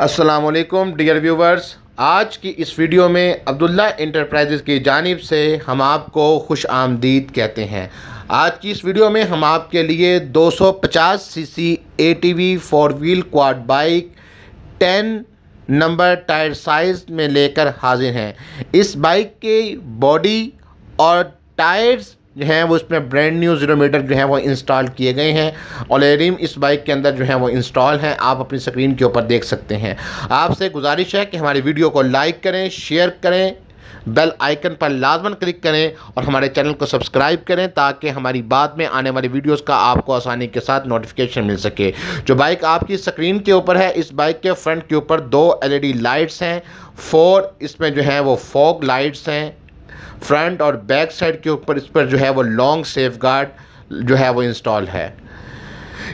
Aslam dear viewers आज की इस वीडियो में अब्दुल्ला इंटरप्राइजेज़ की जानब से हम आपको खुश आमदीद कहते हैं आज की इस वीडियो में हम आपके लिए 250 CC ATV four wheel quad bike 10 number tyre size में लेकर हाजिर हैं इस बाइक के बॉडी और टायर्स जो हैं वो इसमें ब्रांड न्यू जीरो मीटर जो है वो इंस्टॉल किए गए हैं ओलेरिम इस बाइक के अंदर जो है वो इंस्टॉल हैं आप अपनी स्क्रीन के ऊपर देख सकते हैं आपसे गुजारिश है कि हमारी वीडियो को लाइक करें शेयर करें बेल आइकन पर लाजमन क्लिक करें और हमारे चैनल को सब्सक्राइब करें ताकि हमारी बाद में आने वाली वीडियोस का आपको आसानी के साथ नोटिफिकेशन मिल सके जो बाइक आपकी स्क्रीन के ऊपर है इस बाइक के फ्रंट के ऊपर दो एलईडी लाइट्स हैं फोर इसमें जो हैं वो फॉग लाइट्स हैं फ्रंट और बैक साइड के ऊपर इस पर जो है वो लॉन्ग सेफ जो है वो इंस्टॉल है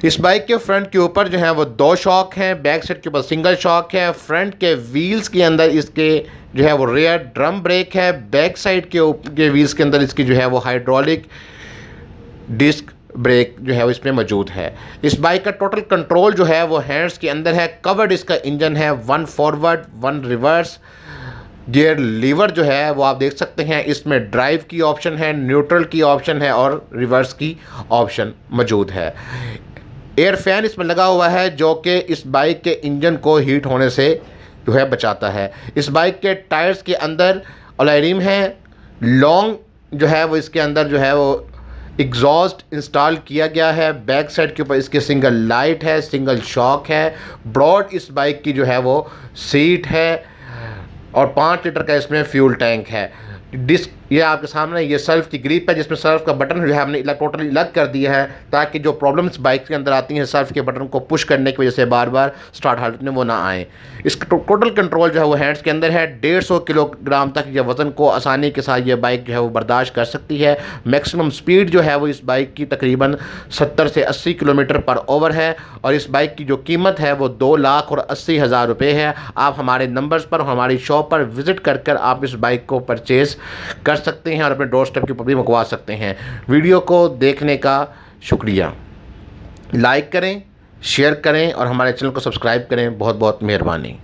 इस बाइक के फ्रंट के ऊपर जो है वो दो शॉक हैं बैक साइड के ऊपर सिंगल शॉक है फ्रंट के व्हील्स के अंदर इसके जो है वो रेयर ड्रम ब्रेक है बैक साइड के के व्हील्स के अंदर इसकी जो है वो हाइड्रोलिक डिस्क ब्रेक जो है वो इसमें मौजूद है इस बाइक का टोटल कंट्रोल जो है वो हैंड्स के अंदर है कवर्ड इसका इंजन है one forward one reverse gear lever जो है वो आप देख सकते हैं इसमें ड्राइव की ऑप्शन है न्यूट्रल की ऑप्शन है और रिवर्स की ऑप्शन मौजूद है एयर फैन इसमें लगा हुआ है जो कि इस बाइक के इंजन को हीट होने से जो है बचाता है इस बाइक के टायर्स के अंदर अलाइम है लॉन्ग जो है वो इसके अंदर जो है वो एग्जॉस्ट इंस्टॉल किया गया है बैक साइड के ऊपर इसके सिंगल लाइट है सिंगल शॉक है ब्रॉड इस बाइक की जो है वो सीट है और पाँच लीटर का इसमें फ्यूल टैंक है डिस्क ये आपके सामने ये सर्फ की ग्रिप है जिसमें सर्फ का बटन जो है हमने टोटली अलग कर दिया है ताकि जो प्रॉब्लम्स बाइक के अंदर आती हैं सर्फ के बटन को पुश करने की वजह से बार बार स्टार्ट हालत में वो ना आए इसका टो, टोटल कंट्रोल जो है वो हैंड्स के अंदर है डेढ़ सौ किलोग्राम तक यह वज़न को आसानी के साथ ये बाइक जो है वो बर्दाश्त कर सकती है मैक्सिमम स्पीड जो है वो इस बाइक की तकरीबन सत्तर से अस्सी किलोमीटर पर ओवर है और इस बाइक की जो कीमत है वो दो लाख और अस्सी हज़ार रुपये है आप हमारे नंबर्स पर हमारी शॉप पर विज़िट कर कर आप इस बाइक को परचेज़ कर सकते हैं और अपने डोर स्टेप ऊपर भी मंगवा सकते हैं वीडियो को देखने का शुक्रिया लाइक करें शेयर करें और हमारे चैनल को सब्सक्राइब करें बहुत बहुत मेहरबानी